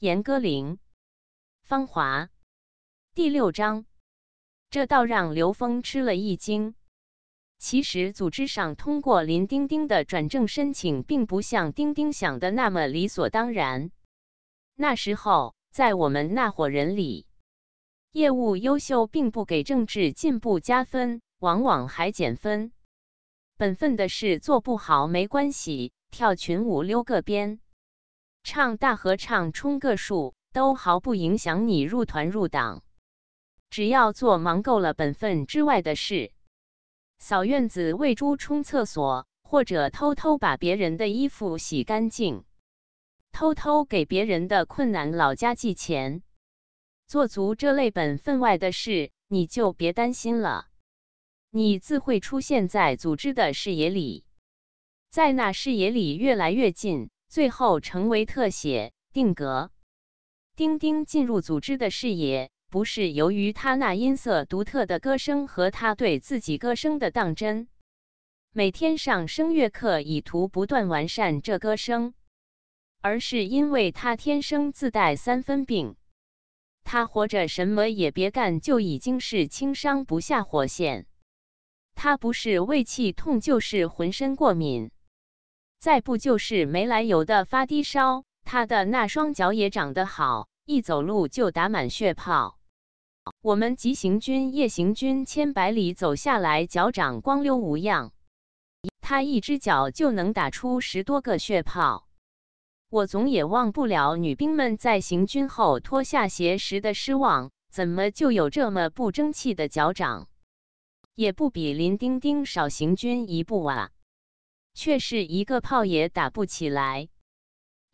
严歌苓，《芳华》第六章，这倒让刘峰吃了一惊。其实，组织上通过林丁丁的转正申请，并不像丁丁想的那么理所当然。那时候，在我们那伙人里，业务优秀并不给政治进步加分，往往还减分。本分的事做不好没关系，跳群舞溜个边。唱大合唱、充个数都毫不影响你入团入党。只要做忙够了本分之外的事，扫院子、喂猪、冲厕所，或者偷偷把别人的衣服洗干净，偷偷给别人的困难老家寄钱，做足这类本分外的事，你就别担心了。你自会出现在组织的视野里，在那视野里越来越近。最后成为特写定格。丁丁进入组织的视野，不是由于他那音色独特的歌声和他对自己歌声的当真，每天上声乐课以图不断完善这歌声，而是因为他天生自带三分病。他活着什么也别干就已经是轻伤不下火线，他不是胃气痛就是浑身过敏。再不就是没来由的发低烧，他的那双脚也长得好，一走路就打满血泡。我们急行军、夜行军千百里走下来，脚掌光溜无恙。他一只脚就能打出十多个血泡。我总也忘不了女兵们在行军后脱下鞋时的失望：怎么就有这么不争气的脚掌？也不比林丁丁少行军一步啊！却是一个炮也打不起来。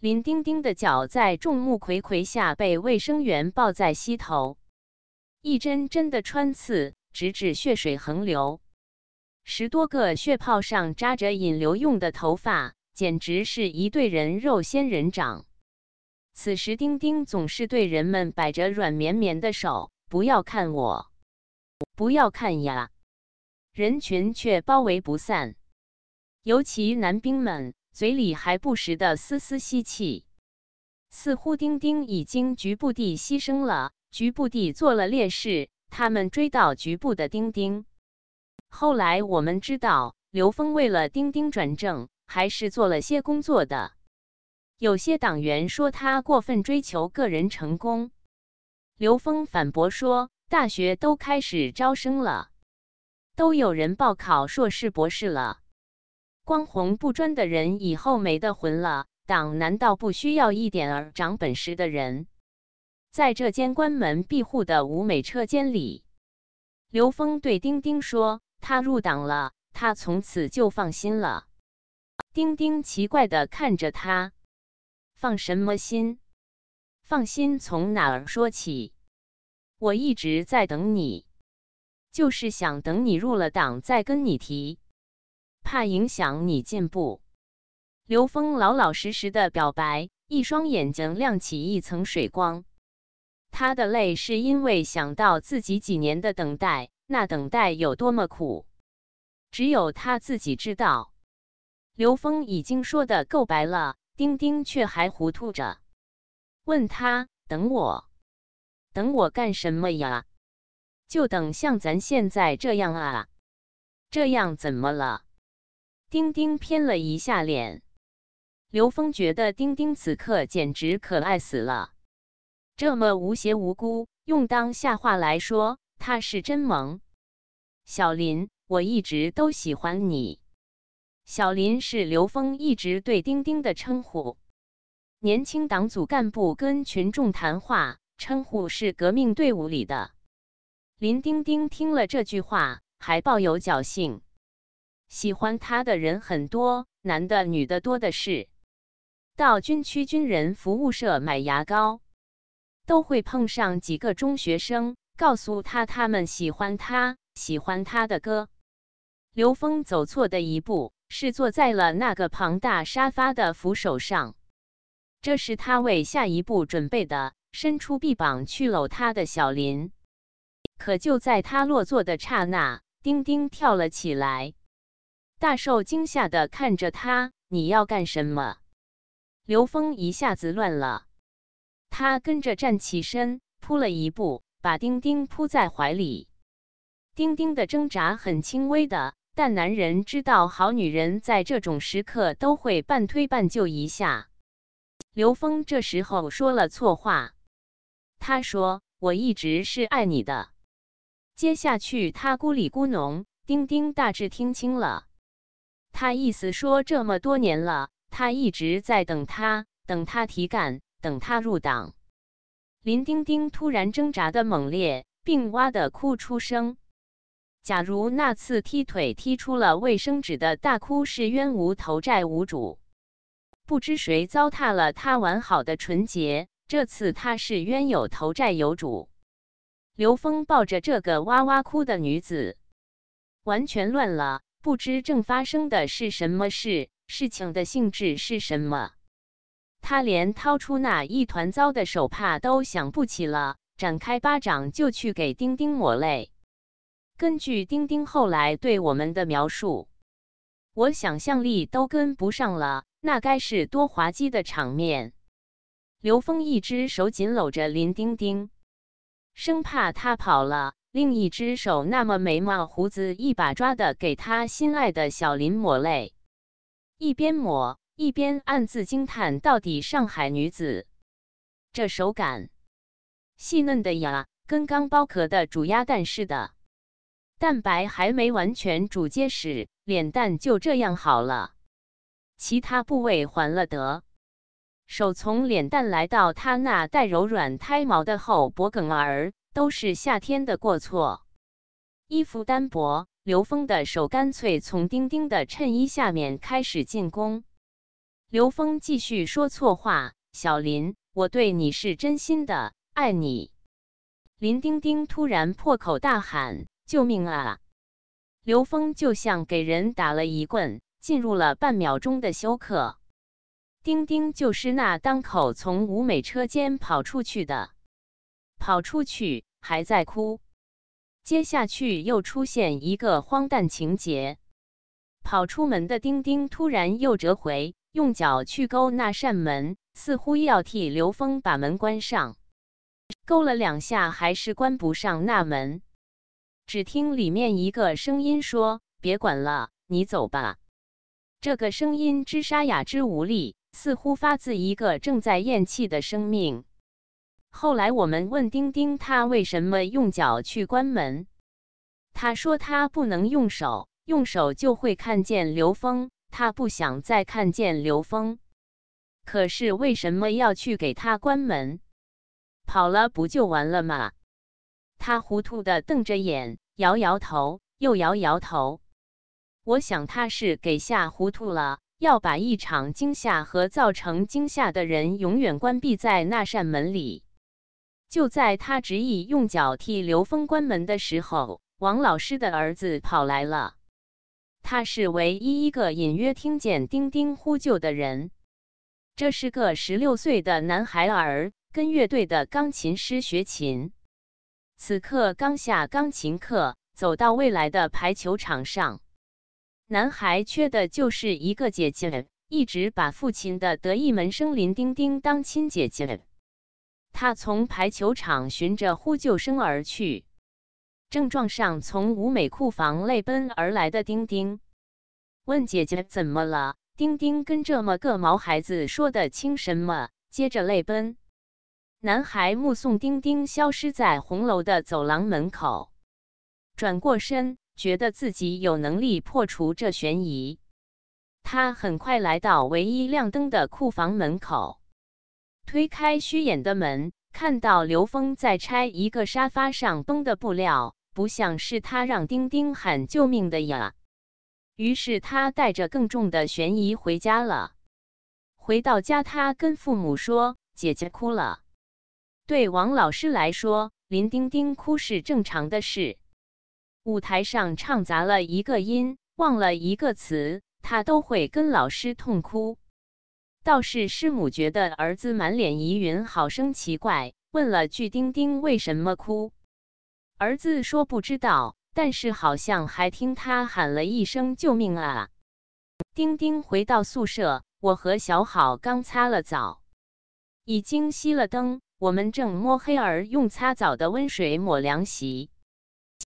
林钉钉的脚在众目睽睽下被卫生员抱在膝头，一针针的穿刺，直至血水横流。十多个血泡上扎着引流用的头发，简直是一对人肉仙人掌。此时，丁丁总是对人们摆着软绵绵的手：“不要看我，不要看呀！”人群却包围不散。尤其男兵们嘴里还不时的嘶嘶吸气，似乎丁丁已经局部地牺牲了，局部地做了烈士。他们追到局部的丁丁。后来我们知道，刘峰为了丁丁转正，还是做了些工作的。有些党员说他过分追求个人成功，刘峰反驳说：“大学都开始招生了，都有人报考硕士博士了。”光红不专的人以后没得混了。党难道不需要一点儿长本事的人？在这间关门闭户的舞美车间里，刘峰对丁丁说：“他入党了，他从此就放心了。”丁丁奇怪的看着他：“放什么心？放心从哪儿说起？我一直在等你，就是想等你入了党再跟你提。”怕影响你进步，刘峰老老实实的表白，一双眼睛亮起一层水光。他的泪是因为想到自己几年的等待，那等待有多么苦，只有他自己知道。刘峰已经说的够白了，丁丁却还糊涂着，问他等我，等我干什么呀？就等像咱现在这样啊，这样怎么了？丁丁偏了一下脸，刘峰觉得丁丁此刻简直可爱死了，这么无邪无辜，用当下话来说，他是真萌。小林，我一直都喜欢你。小林是刘峰一直对丁丁的称呼。年轻党组干部跟群众谈话，称呼是革命队伍里的。林丁丁听了这句话，还抱有侥幸。喜欢他的人很多，男的女的多的是。到军区军人服务社买牙膏，都会碰上几个中学生，告诉他他们喜欢他，喜欢他的歌。刘峰走错的一步是坐在了那个庞大沙发的扶手上，这是他为下一步准备的，伸出臂膀去搂他的小林。可就在他落座的刹那，丁丁跳了起来。大受惊吓的看着他，你要干什么？刘峰一下子乱了，他跟着站起身，扑了一步，把丁丁扑在怀里。丁丁的挣扎很轻微的，但男人知道好女人在这种时刻都会半推半就一下。刘峰这时候说了错话，他说：“我一直是爱你的。”接下去他咕里咕哝，丁丁大致听清了。他意思说，这么多年了，他一直在等他，等他提干，等他入党。林丁丁突然挣扎的猛烈，并哇的哭出声。假如那次踢腿踢出了卫生纸的大哭是冤无头债无主，不知谁糟蹋了他完好的纯洁。这次他是冤有头债有主。刘峰抱着这个哇哇哭的女子，完全乱了。不知正发生的是什么事，事情的性质是什么？他连掏出那一团糟的手帕都想不起了，展开巴掌就去给丁丁抹泪。根据丁丁后来对我们的描述，我想象力都跟不上了，那该是多滑稽的场面！刘峰一只手紧搂着林丁丁，生怕他跑了。另一只手，那么眉毛胡子一把抓的，给他心爱的小林抹泪，一边抹一边暗自惊叹：到底上海女子这手感，细嫩的呀，跟刚剥壳的煮鸭蛋似的，蛋白还没完全煮结实，脸蛋就这样好了，其他部位还了得？手从脸蛋来到他那带柔软胎毛的后脖梗儿。都是夏天的过错，衣服单薄。刘峰的手干脆从丁丁的衬衣下面开始进攻。刘峰继续说错话：“小林，我对你是真心的，爱你。”林丁丁突然破口大喊：“救命啊！”刘峰就像给人打了一棍，进入了半秒钟的休克。丁丁就是那当口从舞美车间跑出去的。跑出去还在哭，接下去又出现一个荒诞情节：跑出门的丁丁突然又折回，用脚去勾那扇门，似乎要替刘峰把门关上。勾了两下还是关不上那门，只听里面一个声音说：“别管了，你走吧。”这个声音之沙哑之无力，似乎发自一个正在咽气的生命。后来我们问丁丁他为什么用脚去关门？他说他不能用手，用手就会看见刘峰，他不想再看见刘峰。可是为什么要去给他关门？跑了不就完了吗？他糊涂的瞪着眼，摇摇头，又摇摇头。我想他是给吓糊涂了，要把一场惊吓和造成惊吓的人永远关闭在那扇门里。就在他执意用脚替刘峰关门的时候，王老师的儿子跑来了。他是唯一一个隐约听见丁丁呼救的人。这是个十六岁的男孩儿，跟乐队的钢琴师学琴，此刻刚下钢琴课，走到未来的排球场上。男孩缺的就是一个姐姐，一直把父亲的得意门生林丁丁当亲姐姐。他从排球场循着呼救声而去，正撞上从舞美库房泪奔而来的丁丁，问姐姐怎么了？丁丁跟这么个毛孩子说得清什么？接着泪奔。男孩目送丁丁消失在红楼的走廊门口，转过身，觉得自己有能力破除这悬疑。他很快来到唯一亮灯的库房门口。推开虚掩的门，看到刘峰在拆一个沙发上绷的布料，不像是他让丁丁喊救命的呀。于是他带着更重的悬疑回家了。回到家，他跟父母说：“姐姐哭了。”对王老师来说，林丁丁哭是正常的事。舞台上唱砸了一个音，忘了一个词，他都会跟老师痛哭。倒是师母觉得儿子满脸疑云，好生奇怪，问了句：“丁丁为什么哭？”儿子说：“不知道，但是好像还听他喊了一声‘救命啊’。”丁丁回到宿舍，我和小好刚擦了澡，已经熄了灯，我们正摸黑儿用擦澡的温水抹凉席，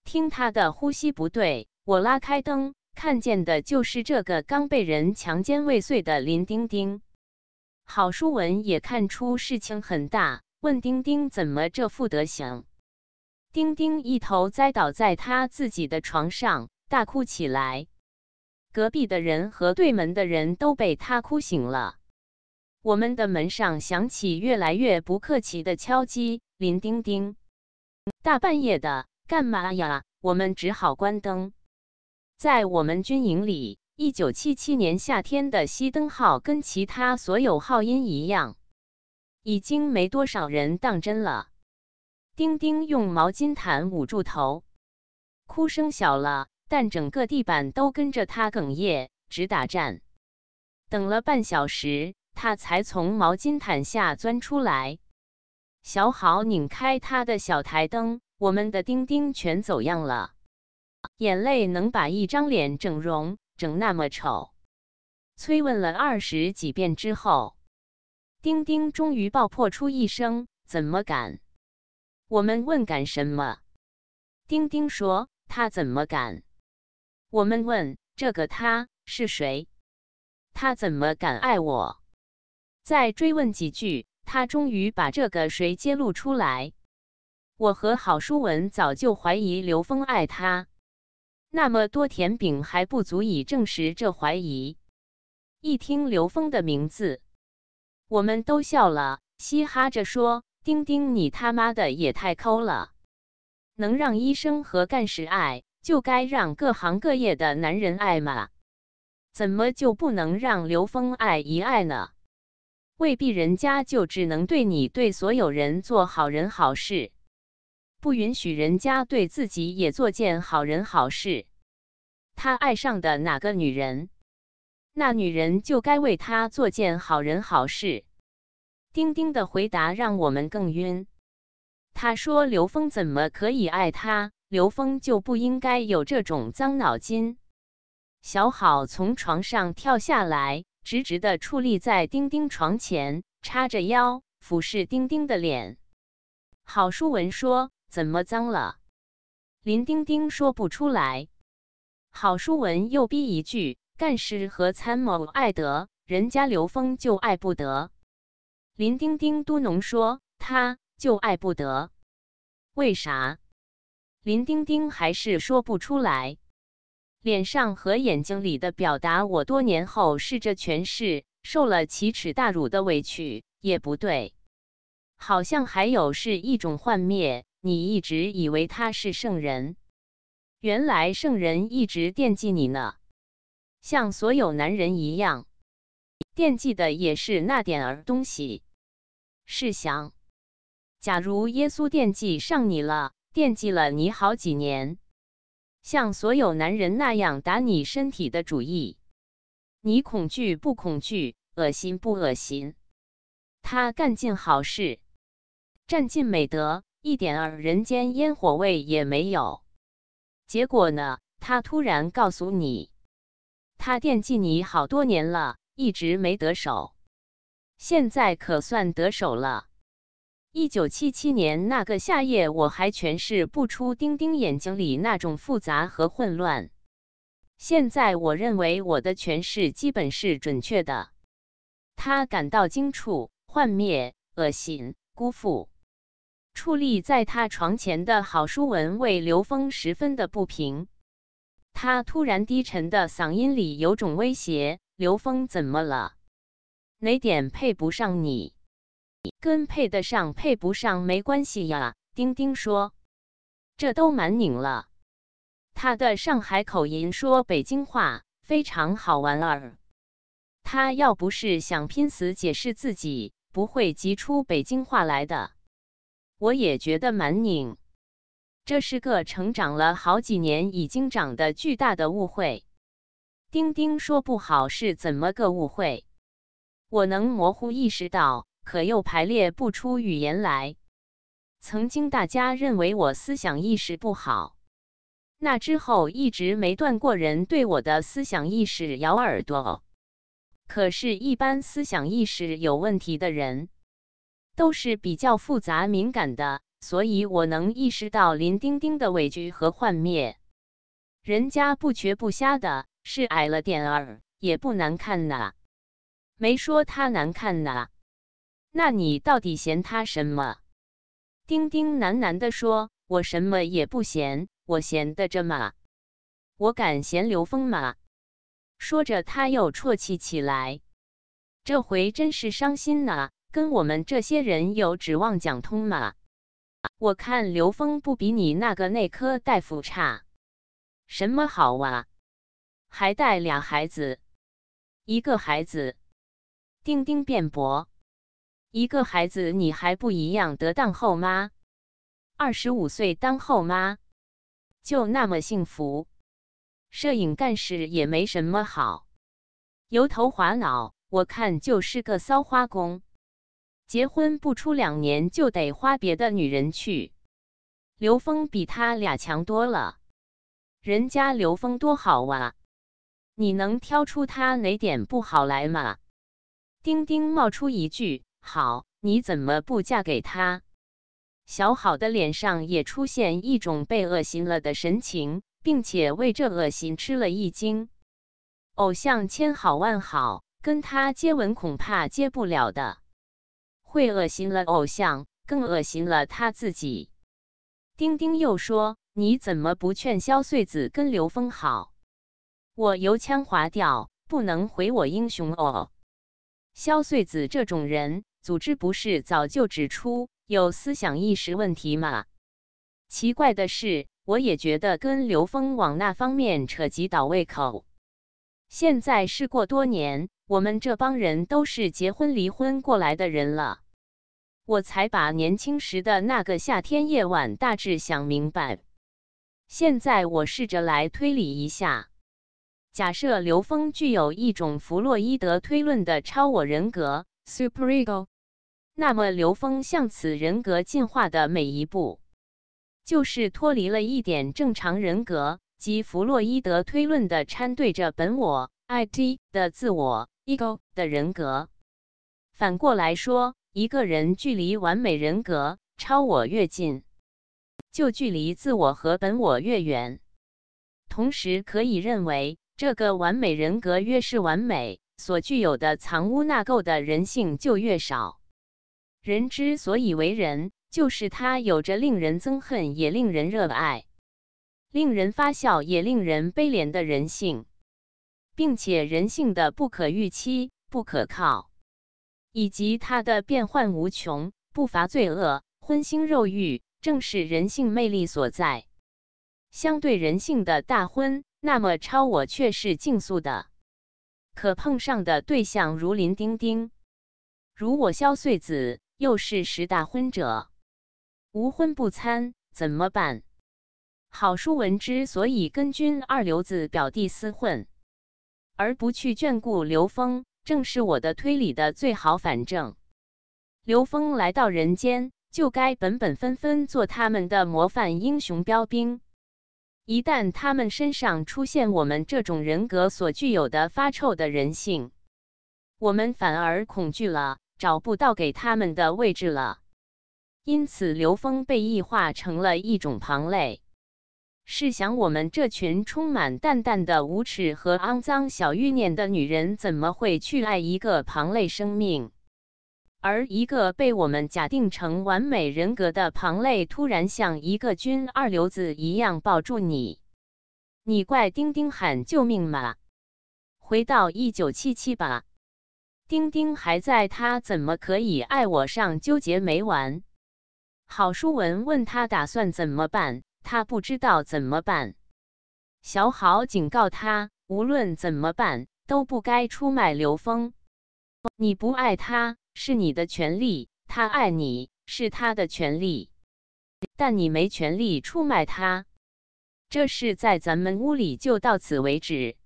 听他的呼吸不对，我拉开灯，看见的就是这个刚被人强奸未遂的林丁丁。郝淑文也看出事情很大，问丁丁怎么这副德行。丁丁一头栽倒在他自己的床上，大哭起来。隔壁的人和对门的人都被他哭醒了。我们的门上响起越来越不客气的敲击。林丁丁，大半夜的干嘛呀？我们只好关灯。在我们军营里。一九七七年夏天的熄灯号，跟其他所有号音一样，已经没多少人当真了。丁丁用毛巾毯捂住头，哭声小了，但整个地板都跟着他哽咽，直打颤。等了半小时，他才从毛巾毯下钻出来。小好拧开他的小台灯，我们的丁丁全走样了。眼泪能把一张脸整容。整那么丑，催问了二十几遍之后，丁丁终于爆破出一声：“怎么敢？”我们问：“敢什么？”丁丁说：“他怎么敢？”我们问：“这个他是谁？”他怎么敢爱我？再追问几句，他终于把这个“谁”揭露出来。我和郝书文早就怀疑刘峰爱他。那么多甜饼还不足以证实这怀疑。一听刘峰的名字，我们都笑了，嘻哈着说：“丁丁，你他妈的也太抠了！能让医生和干事爱，就该让各行各业的男人爱嘛？怎么就不能让刘峰爱一爱呢？未必人家就只能对你对所有人做好人好事。”不允许人家对自己也做件好人好事。他爱上的哪个女人，那女人就该为他做件好人好事。丁丁的回答让我们更晕。他说：“刘峰怎么可以爱他？刘峰就不应该有这种脏脑筋。”小好从床上跳下来，直直的矗立在丁丁床前，叉着腰俯视丁丁的脸。郝书文说。怎么脏了？林丁丁说不出来。郝书文又逼一句：“干事和参谋爱得，人家刘峰就爱不得。”林丁丁嘟哝说：“他就爱不得，为啥？”林丁丁还是说不出来。脸上和眼睛里的表达，我多年后试着诠释：受了奇耻大辱的委屈也不对，好像还有是一种幻灭。你一直以为他是圣人，原来圣人一直惦记你呢，像所有男人一样，惦记的也是那点儿东西。试想，假如耶稣惦记上你了，惦记了你好几年，像所有男人那样打你身体的主意，你恐惧不恐惧？恶心不恶心？他干尽好事，占尽美德。一点儿人间烟火味也没有。结果呢，他突然告诉你，他惦记你好多年了，一直没得手，现在可算得手了。一九七七年那个夏夜，我还诠释不出丁丁眼睛里那种复杂和混乱。现在我认为我的诠释基本是准确的。他感到惊触、幻灭、恶心、辜负。矗立在他床前的郝书文为刘峰十分的不平，他突然低沉的嗓音里有种威胁：“刘峰怎么了？哪点配不上你？跟配得上配不上没关系呀。”丁丁说：“这都蛮拧了。”他的上海口音说北京话，非常好玩儿。他要不是想拼死解释自己，不会急出北京话来的。我也觉得蛮拧，这是个成长了好几年已经长得巨大的误会。钉钉说不好是怎么个误会，我能模糊意识到，可又排列不出语言来。曾经大家认为我思想意识不好，那之后一直没断过人对我的思想意识咬耳朵。可是，一般思想意识有问题的人。都是比较复杂敏感的，所以我能意识到林丁丁的委屈和幻灭。人家不瘸不瞎的，是矮了点儿，也不难看呐。没说他难看呐。那你到底嫌他什么？丁丁喃喃地说：“我什么也不嫌，我闲得着吗？我敢嫌刘峰吗？”说着，他又啜泣起来。这回真是伤心呐。跟我们这些人有指望讲通吗？我看刘峰不比你那个内科大夫差。什么好啊？还带俩孩子，一个孩子，丁丁辩驳，一个孩子你还不一样得当后妈？二十五岁当后妈，就那么幸福？摄影干事也没什么好，油头滑脑，我看就是个骚花工。结婚不出两年就得花别的女人去，刘峰比他俩强多了，人家刘峰多好哇，你能挑出他哪点不好来吗？丁丁冒出一句：“好，你怎么不嫁给他？”小好的脸上也出现一种被恶心了的神情，并且为这恶心吃了一惊。偶像千好万好，跟他接吻恐怕接不了的。会恶心了偶像，更恶心了他自己。丁丁又说：“你怎么不劝肖穗子跟刘峰好？”我油腔滑调，不能毁我英雄哦。肖穗子这种人，组织不是早就指出有思想意识问题吗？奇怪的是，我也觉得跟刘峰往那方面扯，几倒胃口。现在事过多年，我们这帮人都是结婚离婚过来的人了。我才把年轻时的那个夏天夜晚大致想明白。现在我试着来推理一下：假设刘峰具有一种弗洛伊德推论的超我人格 （superego），那么刘峰向此人格进化的每一步，就是脱离了一点正常人格及弗洛伊德推论的掺兑着本我 （id） 的自我 （ego） 的人格。反过来说。一个人距离完美人格、超我越近，就距离自我和本我越远。同时，可以认为，这个完美人格越是完美，所具有的藏污纳垢的人性就越少。人之所以为人，就是他有着令人憎恨也令人热爱、令人发笑也令人悲怜的人性，并且人性的不可预期、不可靠。以及它的变幻无穷，不乏罪恶、荤腥、肉欲，正是人性魅力所在。相对人性的大荤，那么超我却是竞速的，可碰上的对象如林丁丁，如我萧穗子，又是十大荤者，无荤不参，怎么办？郝书文之所以跟军二流子表弟厮混，而不去眷顾刘峰。正是我的推理的最好反证。刘峰来到人间，就该本本分分做他们的模范英雄标兵。一旦他们身上出现我们这种人格所具有的发臭的人性，我们反而恐惧了，找不到给他们的位置了。因此，刘峰被异化成了一种旁类。试想，我们这群充满淡淡的无耻和肮脏小欲念的女人，怎么会去爱一个旁类生命？而一个被我们假定成完美人格的旁类，突然像一个军二流子一样抱住你，你怪丁丁喊救命吗？回到一九七七吧，丁丁还在他怎么可以爱我上纠结没完。郝淑文问他打算怎么办。他不知道怎么办。小好警告他，无论怎么办，都不该出卖刘峰。你不爱他是你的权利，他爱你是他的权利，但你没权利出卖他。这事在咱们屋里就到此为止，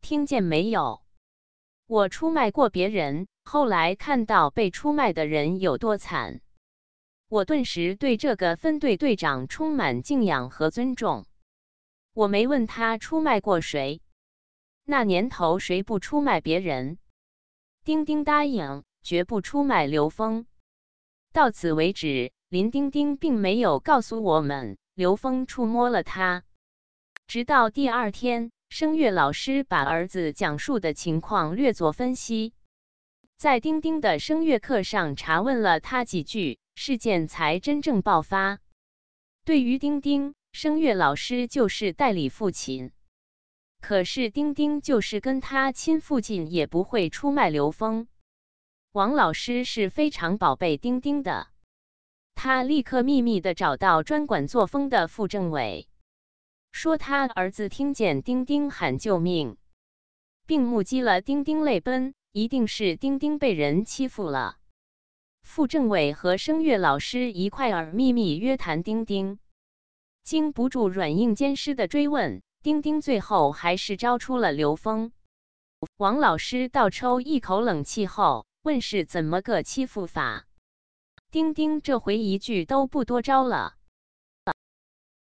听见没有？我出卖过别人，后来看到被出卖的人有多惨。我顿时对这个分队队长充满敬仰和尊重。我没问他出卖过谁，那年头谁不出卖别人？丁丁答应绝不出卖刘峰。到此为止，林丁丁并没有告诉我们刘峰触摸了他。直到第二天，声乐老师把儿子讲述的情况略作分析，在丁丁的声乐课上查问了他几句。事件才真正爆发。对于丁丁，声乐老师就是代理父亲。可是丁丁就是跟他亲父亲，也不会出卖刘峰。王老师是非常宝贝丁丁的，他立刻秘密的找到专管作风的副政委，说他儿子听见丁丁喊救命，并目击了丁丁泪奔，一定是丁丁被人欺负了。副政委和声乐老师一块儿秘密约谈丁丁，经不住软硬兼施的追问，丁丁最后还是招出了刘峰。王老师倒抽一口冷气后，问是怎么个欺负法？丁丁这回一句都不多招了。